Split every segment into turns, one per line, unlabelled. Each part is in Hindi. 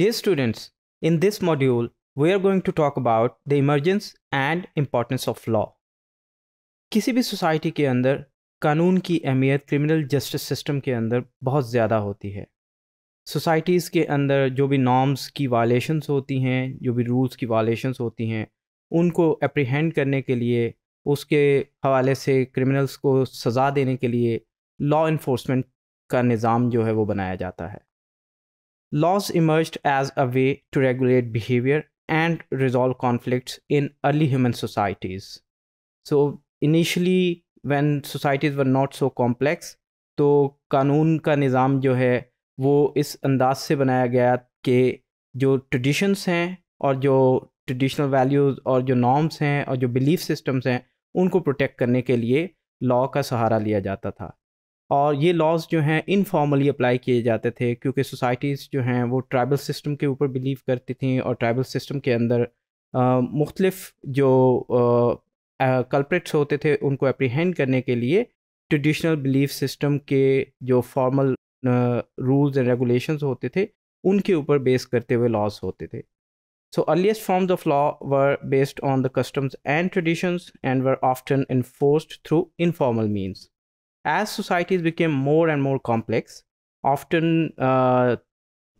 Dear students, in this module, we are going to talk about the emergence and importance of law. किसी भी सोसाइटी के अंदर कानून की अहमियत क्रिमिनल जस्टिस सिस्टम के अंदर बहुत ज़्यादा होती है सोसाइटीज़ के अंदर जो भी नॉर्म्स की वायलेशंस होती हैं जो भी रूल्स की वायलेशंस होती हैं उनको अप्रीहेंड करने के लिए उसके हवाले से क्रिमिनल्स को सज़ा देने के लिए लॉ इन्फोर्समेंट का निज़ाम जो है वो बनाया जाता है Laws emerged as a way to regulate behavior and resolve conflicts in early human societies. So initially, when societies were not so complex, तो कानून का निज़ाम जो है वो इस अंदाज से बनाया गया कि जो ट्रेडिशंस हैं और जो ट्रेडिशनल वैल्यूज़ और जो नॉर्म्स हैं और जो बिलीफ सिस्टम्स हैं उनको प्रोटेक्ट करने के लिए लॉ का सहारा लिया जाता था और ये लॉज जो हैं इनफॉर्मली अप्लाई किए जाते थे क्योंकि सोसाइटीज़ जो हैं वो ट्राइबल सिस्टम के ऊपर बिलीव करती थी और ट्राइबल सिस्टम के अंदर मुख्तलफ़ जो कल्प्रेट्स होते थे उनको अप्रीहेंड करने के लिए ट्रेडिशनल बिलीफ सिस्टम के जो फॉर्मल रूल्स एंड रेगुलेशंस होते थे उनके ऊपर बेस करते हुए लॉज होते थे so earliest forms of law were based on the customs and traditions and were often enforced through informal means. As societies became more and more complex, often uh,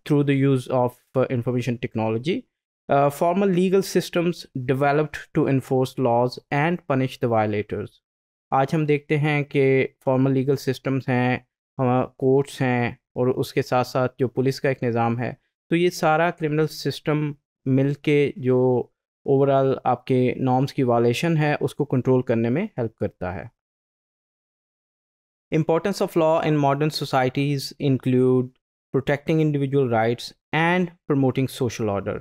through the use of uh, information technology, uh, formal legal systems developed to enforce laws and punish the violators. आज हम देखते हैं कि formal legal systems हैं courts कोर्ट्स हैं और उसके साथ साथ जो पुलिस का एक निज़ाम है तो ये सारा क्रिमिनल सिस्टम मिल के जो ओवरऑल आपके नॉर्म्स की वायलेशन है उसको कंट्रोल करने में हेल्प करता है Importance of law in modern societies include protecting individual rights and promoting social order.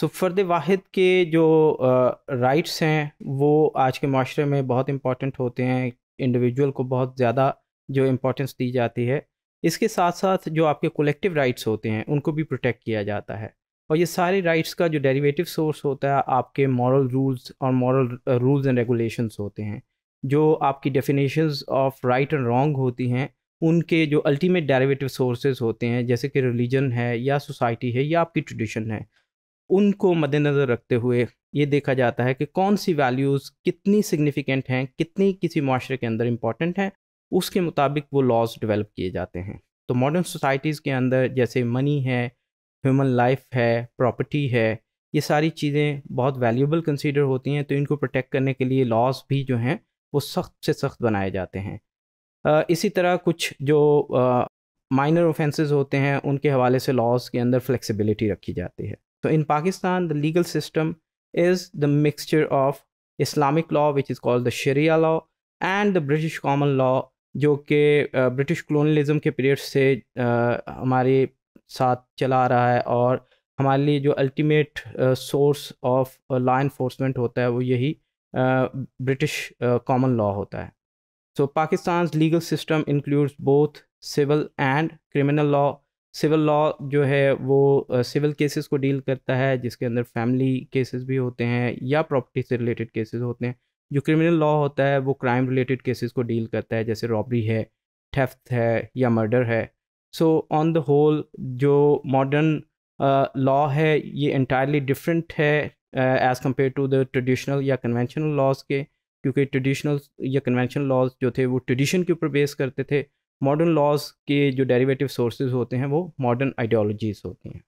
So so, फ़र्द वाहिद के जो राइट्स uh, हैं वो आज के माशरे में बहुत इम्पॉर्टेंट होते हैं इंडिविजुअल को बहुत ज़्यादा जो इम्पोर्टेंस दी जाती है इसके साथ साथ जो आपके कोलेक्टिव राइट्स होते हैं उनको भी प्रोटेक्ट किया जाता है और ये सारे राइट्स का जो डेरिवेटिव सोर्स होता है आपके मॉरल रूल्स और मॉरल रूल्स एंड रेगुलेशंस होते हैं जो आपकी definitions of right and wrong होती हैं उनके जो अल्टीमेट डेरिवेटिव सोर्सेज होते हैं जैसे कि रिलीजन है या सोसाइटी है या आपकी ट्रेडिशन है उनको मद्देनज़र रखते हुए ये देखा जाता है कि कौन सी वैल्यूज़ कितनी सिग्निफिकेंट हैं कितनी किसी माशरे के अंदर इम्पॉर्टेंट हैं उसके मुताबिक वो लॉज डेवलप किए जाते हैं तो मॉडर्न सोसाइटीज़ के अंदर जैसे मनी है ह्यूमन लाइफ है प्रॉपर्टी है ये सारी चीज़ें बहुत वैल्यूबल कंसिडर होती हैं तो इनको प्रोटेक्ट करने के लिए लॉज भी जो हैं वो सख्त से सख्त बनाए जाते हैं इसी तरह कुछ जो माइनर ऑफेंसेस होते हैं उनके हवाले से लॉज के अंदर फ्लेक्सिबिलिटी रखी जाती है तो in Pakistan the legal system is the mixture of Islamic law which is called the sharia law and the British common law जो कि ब्रिटिश कलोनलिज़म के पीरियड से हमारे साथ चला रहा है और हमारे लिए जो ultimate source of law enforcement होता है वो यही ब्रिटिश कॉमन लॉ होता है so Pakistan legal system includes both civil and criminal law civil law जो है वो सिविल uh, केसेस को डील करता है जिसके अंदर फैमिली केसेस भी होते हैं या प्रॉपर्टी से रिलेटेड केसेस होते हैं जो क्रिमिनल लॉ होता है वो क्राइम रिलेटेड केसेस को डील करता है जैसे रॉबरी है थेफ्ट है या मर्डर है सो ऑन द होल जो मॉडर्न लॉ है ये इंटायरली डिफरेंट है as compare to the traditional या कन्वेंशनल लॉज के क्योंकि ट्रेडिशनल या कन्वेंशनल लॉज जो थे वो ट्रेडिशन के ऊपर बेस करते थे मॉडर्न लॉज के जो डेरिवेटिव सोर्सेज होते हैं वो मॉडर्न आइडियोलॉजीज़ होती हैं